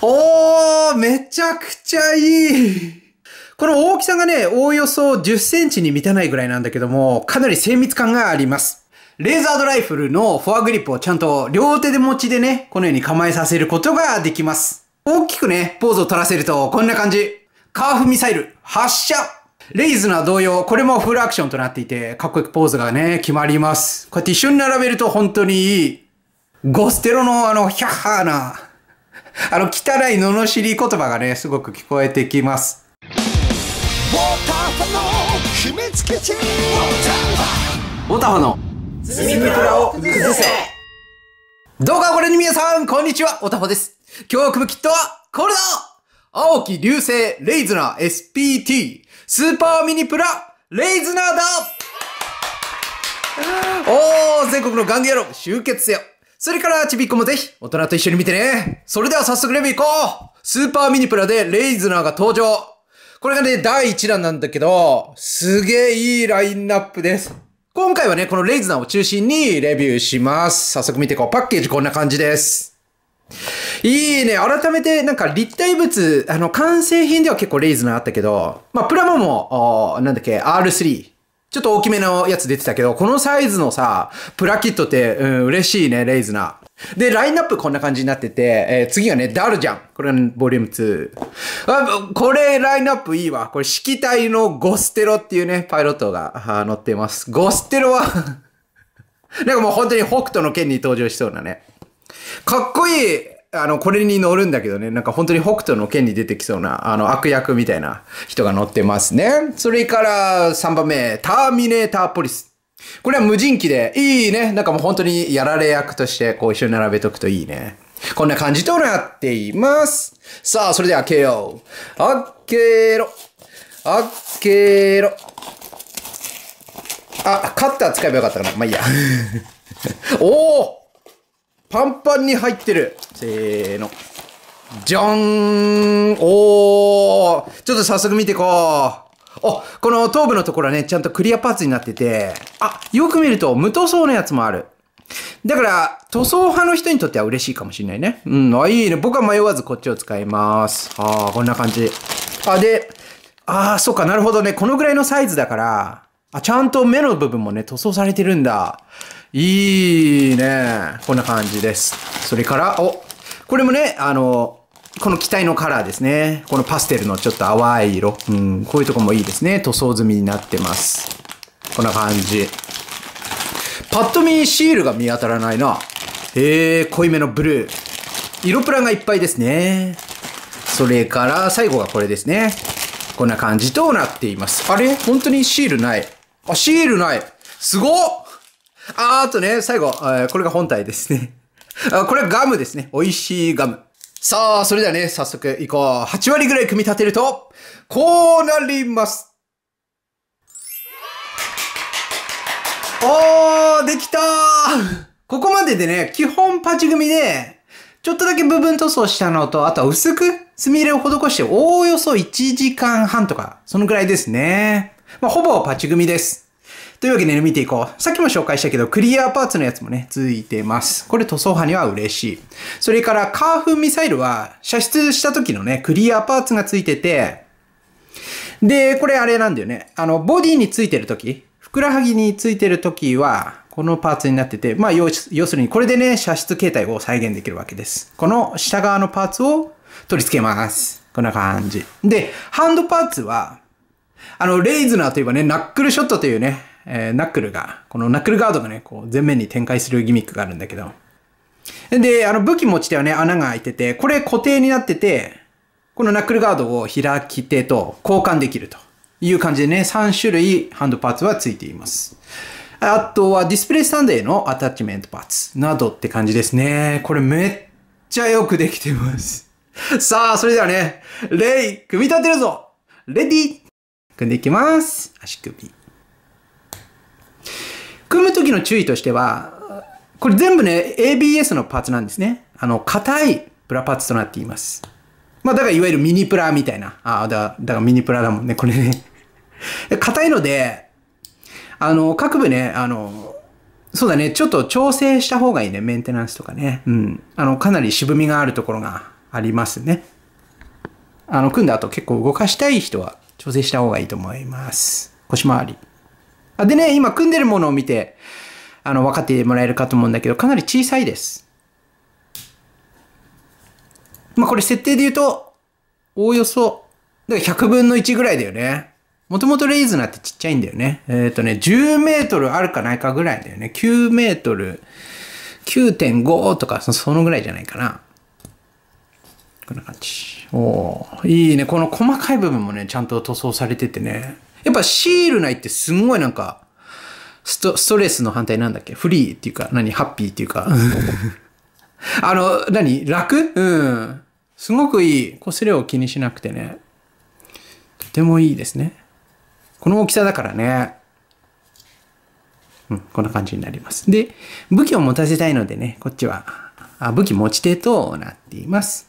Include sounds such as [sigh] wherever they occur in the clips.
おー、めちゃくちゃいいこの大きさがね、おおよそ10センチに満たないぐらいなんだけども、かなり精密感があります。レーザードライフルのフォアグリップをちゃんと両手で持ちでね、このように構えさせることができます。大きくね、ポーズを取らせるとこんな感じ。カーフミサイル、発射レイズナー同様、これもフルアクションとなっていて、かっこよくポーズがね、決まります。こうやって一緒に並べると本当にいい。ゴステロのあの、ヒャッハーなあの、汚い罵り言葉がね、すごく聞こえてきます。ウォーターファの秘密基地ウォーターファのプラを崩せどうかこれに皆さん、こんにちは、おたほです。今日の組むキットは、これだ青木流星レイズナー SPT スーパーミニプラレイズナーだおー、全国のガンギ野郎集結せよそれから、ちびっこもぜひ、大人と一緒に見てね。それでは早速レビュー行こうスーパーミニプラでレイズナーが登場これがね、第1弾なんだけど、すげえいいラインナップです。今回はね、このレイズナーを中心にレビューします。早速見ていこう。パッケージこんな感じです。いいね。改めて、なんか立体物、あの、完成品では結構レイズナーあったけど、まあ、プラモも、なんだっけ、R3。ちょっと大きめのやつ出てたけど、このサイズのさ、プラキットって、うん、嬉しいね、レイズナ。で、ラインナップこんな感じになってて、えー、次がね、ダルジャン。これが、ね、ボリューム2。あ、これ、ラインナップいいわ。これ、式体のゴステロっていうね、パイロットが乗ってます。ゴステロは [laughs] なんかもう本当に北斗の剣に登場しそうなね。かっこいいあの、これに乗るんだけどね、なんか本当に北斗の剣に出てきそうな、あの、悪役みたいな人が乗ってますね。それから3番目、ターミネーターポリス。これは無人機で、いいね。なんかもう本当にやられ役として、こう一緒に並べとくといいね。こんな感じとなっています。さあ、それでは開けよう。開けろ。開けろ。あ、カッター使えばよかったかな。まあいいや。[laughs] おおパンパンに入ってる。せーの。じゃーんおーちょっと早速見てこう。お、この頭部のところはね、ちゃんとクリアパーツになってて、あ、よく見ると無塗装のやつもある。だから、塗装派の人にとっては嬉しいかもしれないね。うん、あ、いいね。僕は迷わずこっちを使います。あー、こんな感じ。あ、で、あー、そうか、なるほどね。このぐらいのサイズだから、あ、ちゃんと目の部分もね、塗装されてるんだ。いいね。こんな感じです。それから、お、これもね、あの、この機体のカラーですね。このパステルのちょっと淡い色。うん、こういうとこもいいですね。塗装済みになってます。こんな感じ。パッと見シールが見当たらないな。え濃いめのブルー。色プランがいっぱいですね。それから、最後がこれですね。こんな感じとなっています。あれ本当にシールない。あ、シールない。すごっあーとね、最後、これが本体ですね。[laughs] これはガムですね。美味しいガム。さあ、それではね、早速行こう。8割ぐらい組み立てると、こうなります。おー、できたーここまででね、基本パチ組で、ちょっとだけ部分塗装したのと、あとは薄く墨入れを施して、おおよそ1時間半とか、そのぐらいですね。まあ、ほぼパチ組です。というわけでね、見ていこう。さっきも紹介したけど、クリアパーツのやつもね、ついてます。これ塗装派には嬉しい。それから、カーフミサイルは、射出した時のね、クリアパーツがついてて、で、これあれなんだよね。あの、ボディについてる時、ふくらはぎについてる時は、このパーツになってて、まあ要、要するにこれでね、射出形態を再現できるわけです。この下側のパーツを取り付けます。こんな感じ。で、ハンドパーツは、あの、レイズナーといえばね、ナックルショットというね、えー、ナックルが、このナックルガードがね、こう、前面に展開するギミックがあるんだけど。で、あの、武器持ちではね、穴が開いてて、これ固定になってて、このナックルガードを開き手と交換できるという感じでね、3種類ハンドパーツは付いています。あとはディスプレイスタンドへのアタッチメントパーツなどって感じですね。これめっちゃよくできてます。さあ、それではね、レイ、組み立てるぞレディ組んでいきます。足首。組む時の注意としては、これ全部ね、ABS のパーツなんですね。あの、硬いプラパーツとなっています。まあ、だからいわゆるミニプラみたいな。ああ、だ、だからミニプラだもんね、これね。[laughs] 硬いので、あの、各部ね、あの、そうだね、ちょっと調整した方がいいね、メンテナンスとかね。うん。あの、かなり渋みがあるところがありますね。あの、組んだ後結構動かしたい人は調整した方がいいと思います。腰回り。でね、今組んでるものを見て、あの、分かってもらえるかと思うんだけど、かなり小さいです。まあ、これ設定で言うと、おおよそ、だから100分の1ぐらいだよね。もともとレイズナーってちっちゃいんだよね。えっ、ー、とね、10メートルあるかないかぐらいだよね。9メートル、9.5とか、そのぐらいじゃないかな。こんな感じ。おいいね。この細かい部分もね、ちゃんと塗装されててね。やっぱシールないってすごいなんか、スト、ストレスの反対なんだっけフリーっていうか、何ハッピーっていうか。[laughs] あの、何楽うん。すごくいい。こすれを気にしなくてね。とてもいいですね。この大きさだからね。うん、こんな感じになります。で、武器を持たせたいのでね、こっちは、あ武器持ち手となっています。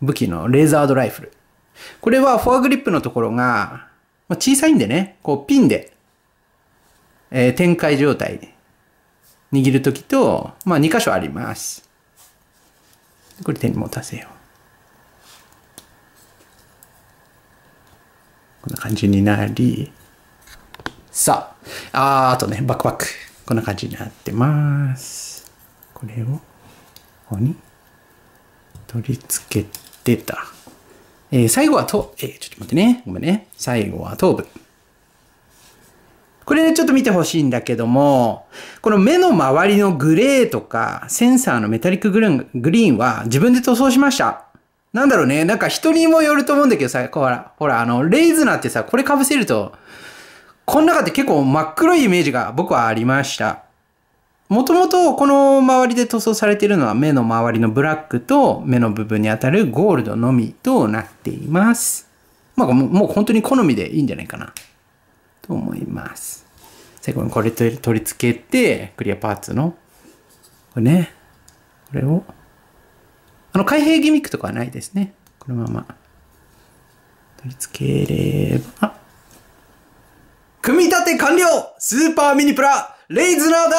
武器のレーザードライフル。これはフォアグリップのところが、まあ、小さいんでね、こうピンで、えー、展開状態で握るときと、まあ2箇所あります。これ手に持たせよう。こんな感じになり、さあ、ああとね、バックバック。こんな感じになってます。これを、ここに取り付けてた。えー、最後はと、えー、ちょっと待ってね。ごめんね。最後は頭部。これね、ちょっと見てほしいんだけども、この目の周りのグレーとか、センサーのメタリックグリーンは自分で塗装しました。なんだろうね。なんか人にもよると思うんだけどさ、ほら、ほら、あの、レイズナーってさ、これ被せると、この中って結構真っ黒いイメージが僕はありました。もともとこの周りで塗装されているのは目の周りのブラックと目の部分にあたるゴールドのみとなっています。まあもう本当に好みでいいんじゃないかなと思います。最後にこれと取り付けて、クリアパーツの、これね、これを、あの開閉ギミックとかはないですね。このまま取り付ければ、組み立て完了スーパーミニプラレイズナーだ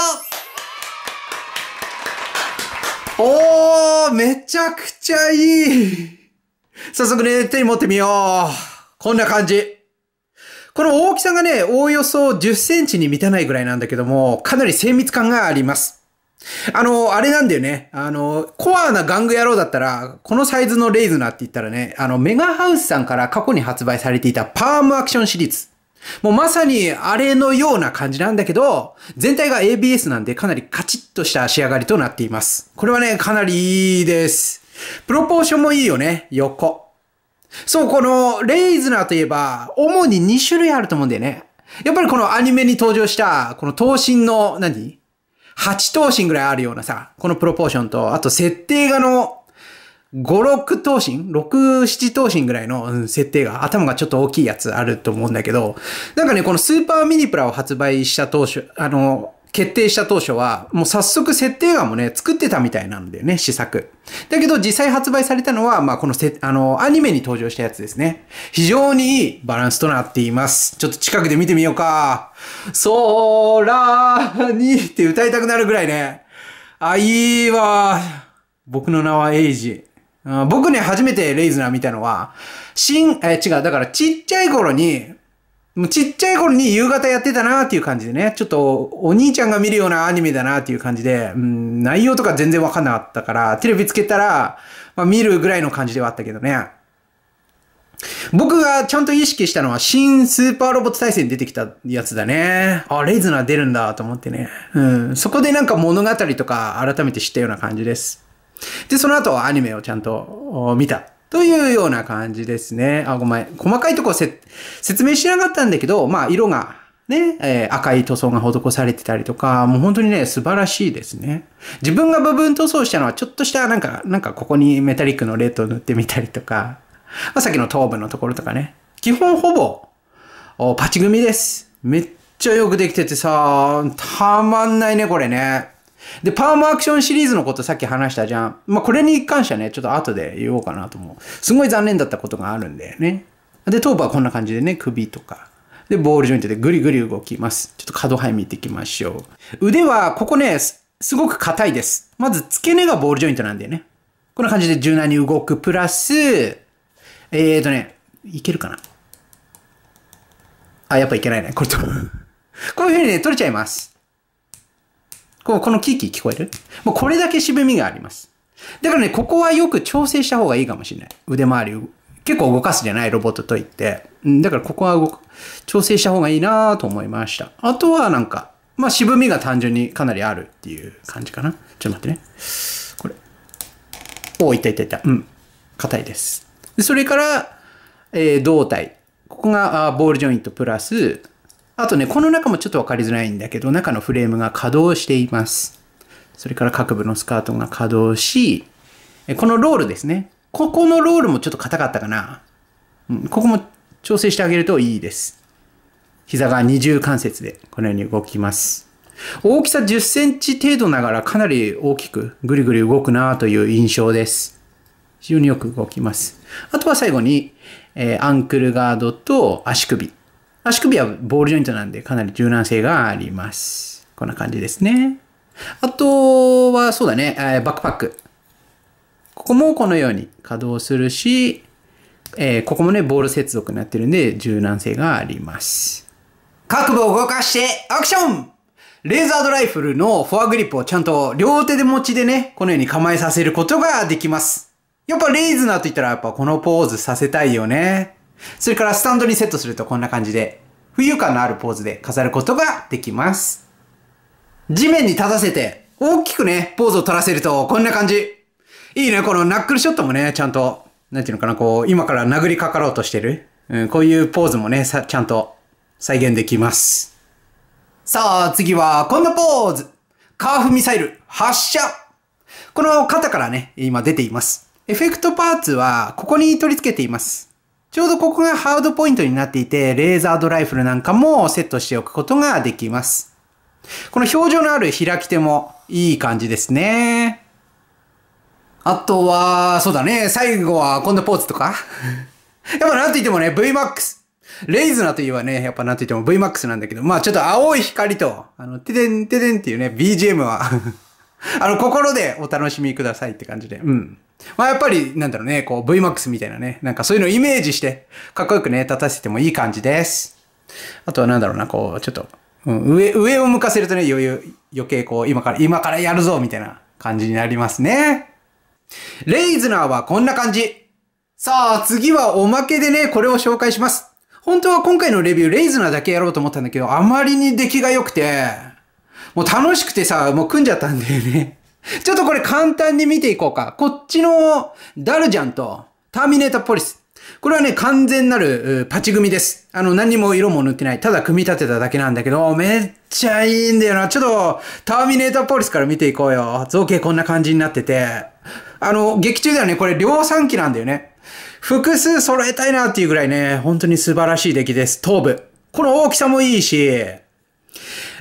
おーめちゃくちゃいい早速ね、手に持ってみようこんな感じこの大きさがね、おおよそ10センチに満たないぐらいなんだけども、かなり精密感があります。あの、あれなんだよね。あの、コアな玩具野郎だったら、このサイズのレイズナーって言ったらね、あの、メガハウスさんから過去に発売されていたパームアクションシリーズ。もうまさにあれのような感じなんだけど、全体が ABS なんでかなりカチッとした仕上がりとなっています。これはね、かなりいいです。プロポーションもいいよね、横。そう、このレイズナーといえば、主に2種類あると思うんだよね。やっぱりこのアニメに登場した、この等身の何、何 ?8 頭身ぐらいあるようなさ、このプロポーションと、あと設定画の5、6頭身 ?6、7頭身ぐらいの設定が、頭がちょっと大きいやつあると思うんだけど、なんかね、このスーパーミニプラを発売した当初、あの、決定した当初は、もう早速設定画もね、作ってたみたいなんだよね、試作。だけど実際発売されたのは、まあ、このせ、あの、アニメに登場したやつですね。非常にいいバランスとなっています。ちょっと近くで見てみようか。ソーラーにって歌いたくなるぐらいね。あ、いいわ。僕の名はエイジ。うん、僕ね、初めてレイズナー見たのは、新、え、違う、だからちっちゃい頃に、もうちっちゃい頃に夕方やってたなっていう感じでね、ちょっとお兄ちゃんが見るようなアニメだなっていう感じで、うん、内容とか全然わかんなかったから、テレビつけたら、まあ見るぐらいの感じではあったけどね。僕がちゃんと意識したのは新スーパーロボット対戦出てきたやつだね。あ、レイズナー出るんだと思ってね。うん。そこでなんか物語とか改めて知ったような感じです。で、その後アニメをちゃんと見た。というような感じですね。あ、ごめん。細かいとこせ説明しなかったんだけど、まあ、色がね、えー、赤い塗装が施されてたりとか、もう本当にね、素晴らしいですね。自分が部分塗装したのは、ちょっとしたなんか、なんかここにメタリックのレッドを塗ってみたりとか、まあ、さっきの頭部のところとかね。基本ほぼ、パチ組です。めっちゃよくできててさ、たまんないね、これね。で、パームアクションシリーズのことさっき話したじゃん。まあ、これに関してはね、ちょっと後で言おうかなと思う。すごい残念だったことがあるんだよね。で、頭部はこんな感じでね、首とか。で、ボールジョイントでぐりぐり動きます。ちょっと角動範囲見ていきましょう。腕は、ここね、すごく硬いです。まず、付け根がボールジョイントなんだよね。こんな感じで柔軟に動く。プラス、えーとね、いけるかなあ、やっぱいけないね。これと。[laughs] こういう風にね、取れちゃいます。このキーキー聞こえるもうこれだけ渋みがあります。だからね、ここはよく調整した方がいいかもしれない。腕回り、結構動かすじゃないロボットといって。だからここは動く調整した方がいいなと思いました。あとはなんか、まあ渋みが単純にかなりあるっていう感じかな。ちょっと待ってね。これ。おいたいたいた。うん。硬いです。それから、えー、胴体。ここがあボールジョイントプラス、あとね、この中もちょっとわかりづらいんだけど、中のフレームが稼働しています。それから各部のスカートが稼働し、このロールですね。ここのロールもちょっと硬かったかな。うん、ここも調整してあげるといいです。膝が二重関節でこのように動きます。大きさ10センチ程度ながらかなり大きくぐりぐり動くなという印象です。非常によく動きます。あとは最後に、えー、アンクルガードと足首。足首はボールジョイントなんでかなり柔軟性があります。こんな感じですね。あとは、そうだね、バックパック。ここもこのように稼働するし、えー、ここもね、ボール接続になってるんで、柔軟性があります。角部を動かして、アクションレーザードライフルのフォアグリップをちゃんと両手で持ちでね、このように構えさせることができます。やっぱレイズナーと言ったらやっぱこのポーズさせたいよね。それからスタンドにセットするとこんな感じで、浮遊感のあるポーズで飾ることができます。地面に立たせて、大きくね、ポーズを取らせるとこんな感じ。いいね、このナックルショットもね、ちゃんと、なんていうのかな、こう、今から殴りかかろうとしてる。うん、こういうポーズもね、さ、ちゃんと再現できます。さあ、次はこんなポーズカーフミサイル発射この肩からね、今出ています。エフェクトパーツはここに取り付けています。ちょうどここがハードポイントになっていて、レーザードライフルなんかもセットしておくことができます。この表情のある開き手もいい感じですね。あとは、そうだね、最後はこんなポーズとか。[laughs] やっぱなんと言ってもね、VMAX。レイズナといえばね、やっぱなんと言っても VMAX なんだけど、まあちょっと青い光と、あの、てでんてでんっていうね、BGM はあの、心でお楽しみくださいって感じで。うん。まあやっぱり、なんだろうね、こう VMAX みたいなね、なんかそういうのをイメージして、かっこよくね、立たせてもいい感じです。あとはなんだろうな、こう、ちょっと、うん、上、上を向かせるとね、余裕、余計こう、今から、今からやるぞみたいな感じになりますね。レイズナーはこんな感じ。さあ、次はおまけでね、これを紹介します。本当は今回のレビュー、レイズナーだけやろうと思ったんだけど、あまりに出来が良くて、もう楽しくてさ、もう組んじゃったんだよね。[laughs] ちょっとこれ簡単に見ていこうか。こっちのダルジャンとターミネーターポリス。これはね、完全なるパチ組です。あの、何も色も塗ってない。ただ組み立てただけなんだけど、めっちゃいいんだよな。ちょっと、ターミネーターポリスから見ていこうよ。造形こんな感じになってて。あの、劇中ではね、これ量産機なんだよね。複数揃えたいなっていうぐらいね、本当に素晴らしい出来です。頭部。この大きさもいいし。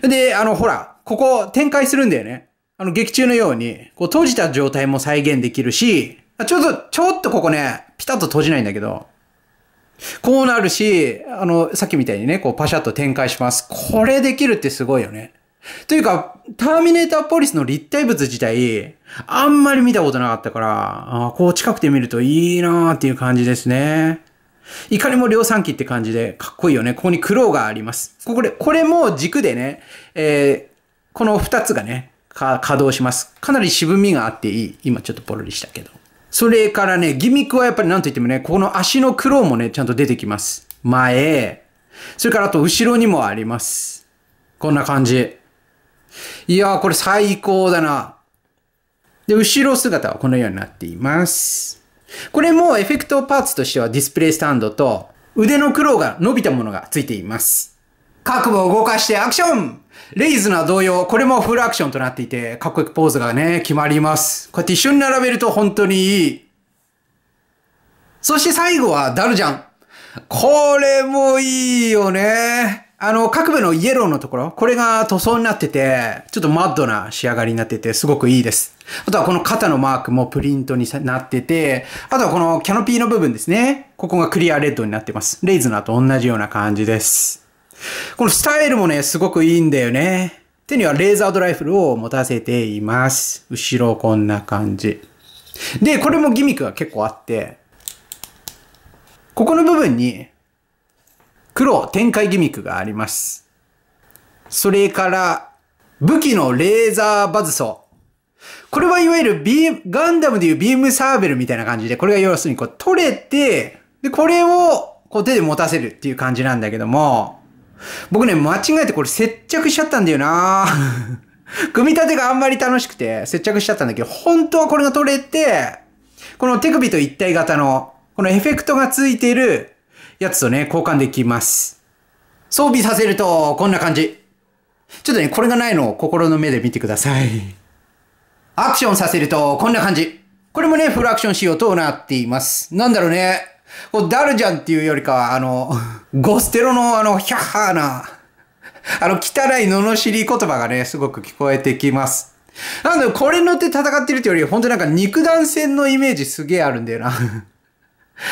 で、あの、ほら、ここ展開するんだよね。あの劇中のように、こう閉じた状態も再現できるし、ちょっと、ちょっとここね、ピタッと閉じないんだけど、こうなるし、あの、さっきみたいにね、こうパシャッと展開します。これできるってすごいよね。というか、ターミネーターポリスの立体物自体、あんまり見たことなかったから、あこう近くで見るといいなーっていう感じですね。いかにも量産機って感じで、かっこいいよね。ここに苦労があります。これ、これも軸でね、えーこの2つがね、か稼働します。かなり渋みがあっていい。今ちょっとポロリしたけど。それからね、ギミックはやっぱり何と言ってもね、ここの足の苦労もね、ちゃんと出てきます。前、それからあと後ろにもあります。こんな感じ。いやー、これ最高だな。で、後ろ姿はこのようになっています。これもエフェクトパーツとしてはディスプレイスタンドと腕の苦労が伸びたものがついています。各部を動かしてアクションレイズナー同様、これもフルアクションとなっていて、かっこよくポーズがね、決まります。こうやって一緒に並べると本当にいい。そして最後はダルジャン。これもいいよね。あの、各部のイエローのところ、これが塗装になってて、ちょっとマッドな仕上がりになってて、すごくいいです。あとはこの肩のマークもプリントになってて、あとはこのキャノピーの部分ですね。ここがクリアレッドになってます。レイズナーと同じような感じです。このスタイルもね、すごくいいんだよね。手にはレーザードライフルを持たせています。後ろこんな感じ。で、これもギミックが結構あって、ここの部分に黒展開ギミックがあります。それから、武器のレーザーバズソー。これはいわゆるビーム、ガンダムでいうビームサーベルみたいな感じで、これが要するにこう取れて、で、これをこう手で持たせるっていう感じなんだけども、僕ね、間違えてこれ接着しちゃったんだよな [laughs] 組み立てがあんまり楽しくて接着しちゃったんだけど、本当はこれが取れて、この手首と一体型の、このエフェクトがついているやつとね、交換できます。装備させると、こんな感じ。ちょっとね、これがないのを心の目で見てください。アクションさせると、こんな感じ。これもね、フルアクション仕様となっています。なんだろうね。こうダルジャンっていうよりかは、あの、[laughs] ゴステロのあの、ヒャッハーな、[laughs] あの、汚い罵り言葉がね、すごく聞こえてきます。なので、これ乗って戦ってるっていうより、本当なんか肉弾戦のイメージすげえあるんだよな。[laughs]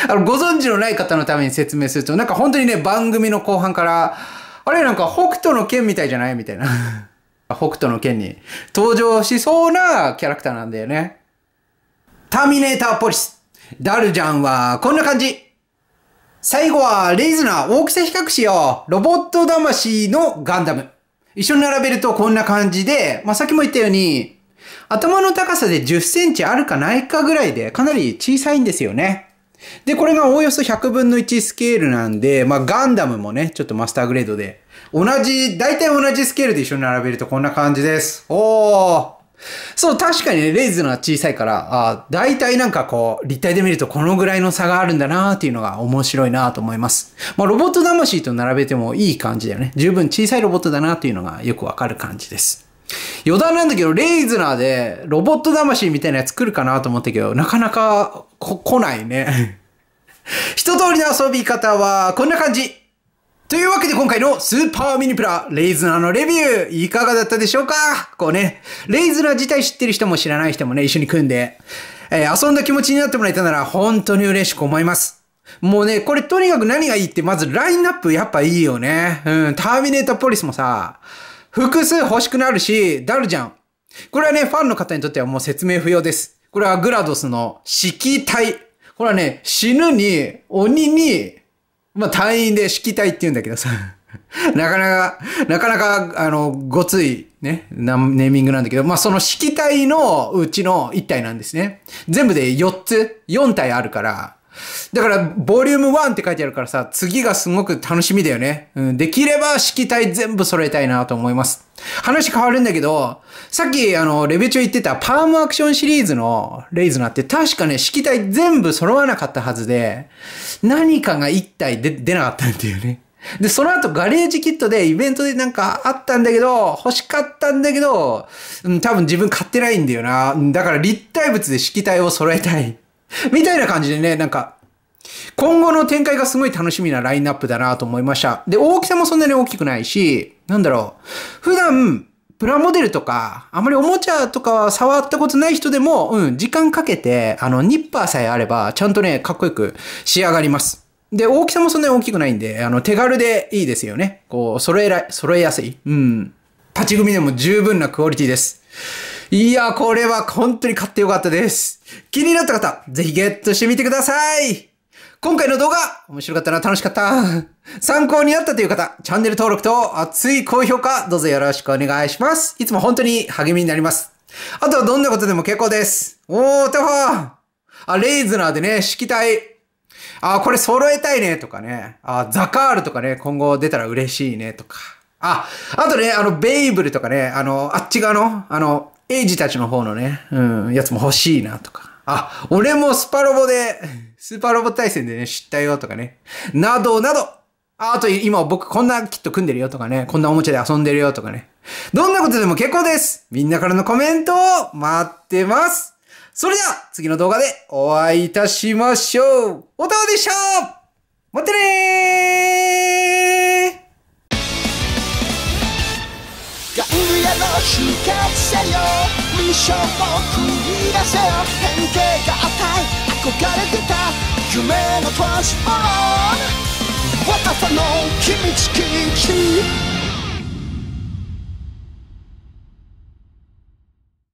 あの、ご存知のない方のために説明すると、なんか本当にね、番組の後半から、あれなんか北斗の剣みたいじゃないみたいな。北斗の剣に登場しそうなキャラクターなんだよね。ターミネーターポリスダルジャンはこんな感じ最後はレイズナー大きさ比較しよう。ロボット魂のガンダム。一緒に並べるとこんな感じで、まあ、さっきも言ったように、頭の高さで10センチあるかないかぐらいでかなり小さいんですよね。で、これがおおよそ100分の1スケールなんで、まあ、ガンダムもね、ちょっとマスターグレードで、同じ、大体同じスケールで一緒に並べるとこんな感じです。おーそう、確かにね、レイズのは小さいから、あ大体なんかこう、立体で見るとこのぐらいの差があるんだなっていうのが面白いなと思います。まあ、ロボット魂と並べてもいい感じだよね。十分小さいロボットだなっていうのがよくわかる感じです。余談なんだけど、レイズナーでロボット魂みたいなやつ来るかなと思ったけど、なかなかこ来ないね。[laughs] 一通りの遊び方はこんな感じ。というわけで今回のスーパーミニプラ、レイズナーのレビュー、いかがだったでしょうかこうね、レイズナー自体知ってる人も知らない人もね、一緒に組んで、えー、遊んだ気持ちになってもらえたなら本当に嬉しく思います。もうね、これとにかく何がいいって、まずラインナップやっぱいいよね。うん、ターミネーターポリスもさ、複数欲しくなるし、ダルじゃん。これはね、ファンの方にとってはもう説明不要です。これはグラドスの揮体。これはね、死ぬに、鬼に、まあ単位で式体って言うんだけどさ。[laughs] なかなか、なかなか、あの、ごついね、ネーミングなんだけど、まあ、その揮体のうちの1体なんですね。全部で4つ、4体あるから、だから、ボリューム1って書いてあるからさ、次がすごく楽しみだよね。うん、できれば色体全部揃えたいなと思います。話変わるんだけど、さっき、あの、レビュー言ってたパームアクションシリーズのレイズナって確かね、色体全部揃わなかったはずで、何かが1体で出なかったんだよね。で、その後ガレージキットでイベントでなんかあったんだけど、欲しかったんだけど、うん、多分自分買ってないんだよな。だから立体物で色体を揃えたい。[laughs] みたいな感じでね、なんか、今後の展開がすごい楽しみなラインナップだなと思いました。で、大きさもそんなに大きくないし、なんだろう。普段、プラモデルとか、あまりおもちゃとか触ったことない人でも、うん、時間かけて、あの、ニッパーさえあれば、ちゃんとね、かっこよく仕上がります。で、大きさもそんなに大きくないんで、あの、手軽でいいですよね。こう、揃えら、揃えやすい。うん。立ち組でも十分なクオリティです。いや、これは本当に買ってよかったです。気になった方、ぜひゲットしてみてください。今回の動画、面白かったな、楽しかった。参考になったという方、チャンネル登録と熱い高評価、どうぞよろしくお願いします。いつも本当に励みになります。あとはどんなことでも結構です。おー、タフあ、レイズナーでね、た体。あ、これ揃えたいね、とかね。あ、ザカールとかね、今後出たら嬉しいね、とか。あ、あとね、あの、ベイブルとかね、あの、あっち側の、あの、エイジたちの方のね、うん、やつも欲しいなとか。あ、俺もスパロボで、スーパーロボ対戦でね、知ったよとかね。などなど。ああと今僕こんなキット組んでるよとかね。こんなおもちゃで遊んでるよとかね。どんなことでも結構です。みんなからのコメントを待ってます。それでは次の動画でお会いいたしましょう。おたわでした待ってねーせよミッションを繰り出せよ変形が赤い憧れてた夢のトランスフォームさの秘密基地